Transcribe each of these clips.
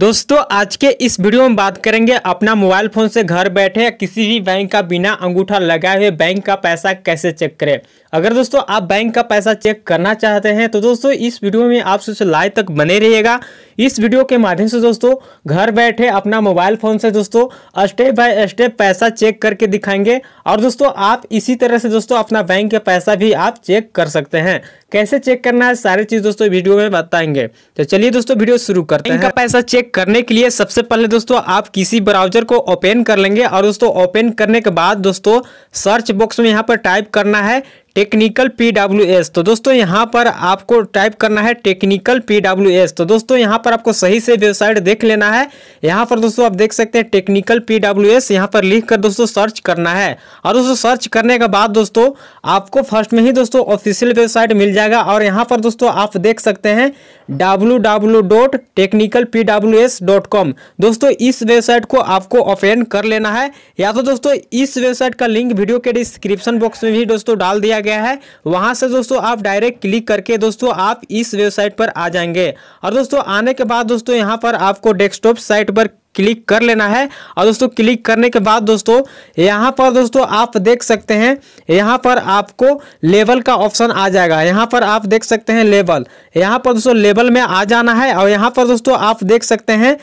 दोस्तों आज के इस वीडियो में बात करेंगे अपना मोबाइल फ़ोन से घर बैठे किसी भी बैंक का बिना अंगूठा लगाए हुए बैंक का पैसा कैसे चेक करें अगर दोस्तों आप बैंक का पैसा चेक करना चाहते हैं तो दोस्तों इस वीडियो में आप सबसे लाइव तक बने रहिएगा इस वीडियो के माध्यम से दोस्तों घर बैठे अपना मोबाइल फ़ोन से दोस्तों स्टेप बाय स्टेप पैसा चेक करके दिखाएंगे और दोस्तों आप इसी तरह से दोस्तों अपना बैंक का पैसा भी आप चेक कर सकते हैं कैसे चेक करना है सारी चीज़ दोस्तों वीडियो में बताएंगे तो चलिए दोस्तों वीडियो शुरू करते हैं पैसा चेक करने के लिए सबसे पहले दोस्तों आप किसी ब्राउजर को ओपन कर लेंगे और दोस्तों ओपन करने के बाद दोस्तों सर्च बॉक्स में यहाँ पर टाइप करना है टेक्निकल पी डब्ल्यू एस तो दोस्तों यहाँ पर आपको टाइप करना है टेक्निकल पी डब्ल्यू एस तो दोस्तों यहाँ पर आपको सही से वेबसाइट देख लेना है यहाँ पर दोस्तों आप देख सकते हैं टेक्निकल पी डब्ल्यू एस यहाँ पर लिख कर दोस्तों सर्च करना है और दोस्तों सर्च करने के बाद दोस्तों आपको फर्स्ट में ही दोस्तों ऑफिशियल वेबसाइट मिल जाएगा और यहाँ पर दोस्तों आप देख सकते हैं W W dot technical P W S dot com दोस्तों इस वेबसाइट को आपको ओपन कर लेना है या तो दोस्तों इस वेबसाइट का लिंक वीडियो के डिस्क्रिप्शन बॉक्स में भी दोस्तों डाल दिया गया है वहां से दोस्तों आप डायरेक्ट क्लिक करके दोस्तों आप इस वेबसाइट पर आ जाएंगे और दोस्तों आने के बाद दोस्तों यहाँ पर आपको डेस्कटॉप साइट पर क्लिक कर लेना है और दोस्तों क्लिक करने के बाद दोस्तों यहाँ पर दोस्तों आप देख सकते हैं यहाँ पर आपको लेवल का ऑप्शन आ जाएगा यहाँ पर आप देख सकते हैं लेवल यहाँ पर दोस्तों लेवल में आ जाना है और यहाँ पर दोस्तों आप देख सकते हैं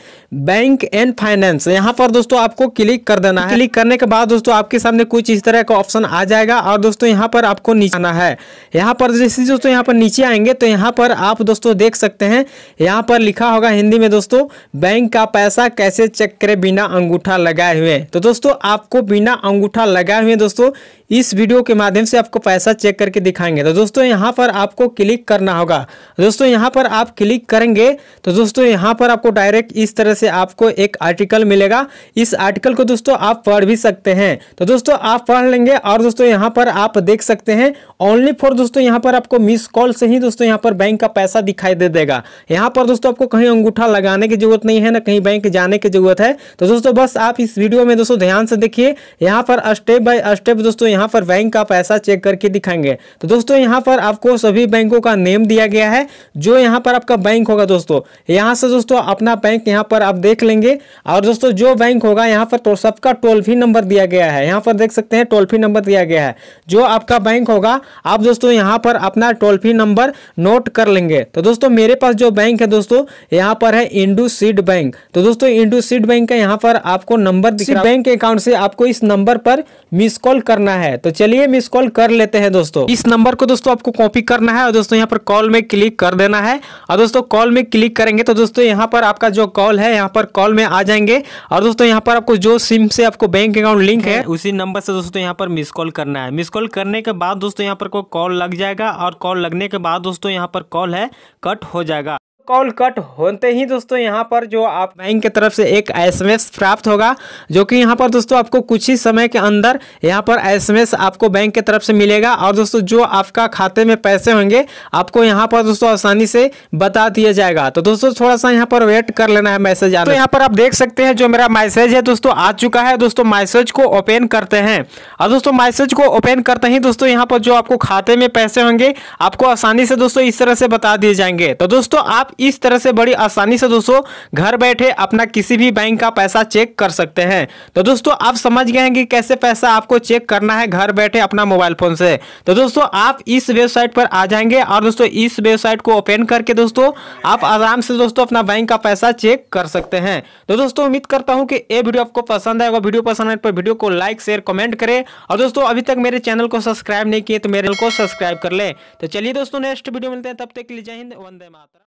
बैंक एंड फाइनेंस यहाँ पर दोस्तों आपको क्लिक कर देना है क्लिक करने के बाद दोस्तों आपके सामने कुछ इस तरह का ऑप्शन आ जाएगा और दोस्तों यहाँ पर आपको नीचे आना है यहाँ पर जैसे दोस्तों यहाँ पर नीचे आएंगे तो यहाँ पर आप दोस्तों देख सकते हैं यहाँ पर लिखा होगा हिंदी में दोस्तों बैंक का पैसा कैसे से चेक करें बिना अंगूठा लगाए हुए तो दोस्तों आपको बिना अंगूठा लगाए हुए दोस्तों इस वीडियो के माध्यम से आपको पैसा चेक करके दिखाएंगे तो दोस्तों यहाँ पर आपको क्लिक करना होगा दोस्तों यहाँ पर आप क्लिक करेंगे तो दोस्तों यहाँ पर आपको डायरेक्ट इस तरह से आपको एक आर्टिकल मिलेगा इस आर्टिकल को दोस्तों आप पढ़ भी सकते हैं तो दोस्तों आप पढ़ लेंगे और दोस्तों यहाँ पर आप देख सकते हैं ओनली फॉर दोस्तों यहाँ पर आपको मिस कॉल से ही दोस्तों यहाँ पर बैंक का पैसा दिखाई दे देगा यहाँ पर दोस्तों आपको कहीं अंगूठा लगाने की जरूरत नहीं है ना कहीं बैंक जाने की जरूरत है तो दोस्तों बस आप इस वीडियो में दोस्तों ध्यान से देखिए यहाँ पर स्टेप बाय स्टेप दोस्तों यहाँ पर बैंक का पैसा चेक करके दिखाएंगे तो दोस्तों यहाँ पर आपको सभी बैंकों का नेम दिया गया है जो यहाँ पर आपका बैंक होगा दोस्तों यहाँ से दोस्तों अपना बैंक यहाँ पर आप देख लेंगे और दोस्तों जो बैंक होगा यहाँ पर तो सबका टोल फ्री नंबर दिया गया है यहाँ पर देख सकते हैं टोल फ्री नंबर दिया गया है जो आपका बैंक होगा आप दोस्तों यहाँ पर अपना टोल फ्री नंबर नोट कर लेंगे तो दोस्तों मेरे पास जो बैंक है दोस्तों यहाँ पर है इंडू सीड बैंक तो दोस्तों इंडू सीड बैंक है यहाँ पर आपको नंबर दिख रहा बैंक अकाउंट से आपको इस नंबर पर मिस कॉल करना है तो चलिए मिस कॉल कर लेते हैं दोस्तों इस नंबर को दोस्तों आपको कॉपी करना है और दोस्तों यहाँ पर कॉल में क्लिक कर देना है और दोस्तों कॉल में क्लिक करेंगे तो दोस्तों यहाँ पर आपका जो कॉल है यहाँ पर कॉल में आ जाएंगे और दोस्तों यहाँ पर आपको जो सिम से आपको बैंक अकाउंट लिंक है उसी नंबर से दोस्तों यहाँ पर मिस कॉल करना है मिस कॉल करने के बाद दोस्तों यहाँ पर कॉल लग जाएगा और कॉल लगने के बाद दोस्तों यहाँ पर कॉल है कट हो जाएगा कॉल कट होते ही दोस्तों यहाँ पर जो आप बैंक की तरफ से एक एसएमएस प्राप्त होगा जो कि यहां पर दोस्तों आपको कुछ ही समय के अंदर यहां पर एसएमएस आपको बैंक की तरफ से मिलेगा और दोस्तों जो आपका खाते में पैसे होंगे आपको यहां पर दोस्तों आसानी से बता दिया जाएगा तो दोस्तों थोड़ा सा यहाँ पर वेट कर लेना है मैसेज आने तो यहाँ पर आप देख सकते हैं जो मेरा मैसेज है दोस्तों आ चुका है दोस्तों मैसेज को ओपन करते हैं और दोस्तों मैसेज को ओपन करते ही दोस्तों यहाँ पर जो आपको खाते में पैसे होंगे आपको आसानी से दोस्तों इस तरह से बता दिए जाएंगे तो दोस्तों आप इस तरह से बड़ी आसानी से दोस्तों घर बैठे अपना किसी भी बैंक का पैसा चेक कर सकते हैं तो दोस्तों आप समझ गए हैं कि कैसे पैसा आपको चेक करना है घर बैठे अपना मोबाइल फोन से तो दोस्तों आप इस वेबसाइट पर आ जाएंगे और दोस्तों इस वेबसाइट को ओपन करके दोस्तों आप आराम से दोस्तों अपना बैंक का पैसा चेक कर सकते हैं तो दोस्तों उम्मीद करता हूँ कि ये वीडियो आपको पसंद आएगा वीडियो पसंद आए तो वीडियो को लाइक शेयर कमेंट करें और दोस्तों अभी तक मेरे चैनल को सब्सक्राइब नहीं किए तो मेरे को सब्सक्राइब कर ले तो चलिए दोस्तों नेक्स्ट वीडियो मिलते हैं तब तक के लिए जय हिंद वंदे मातरम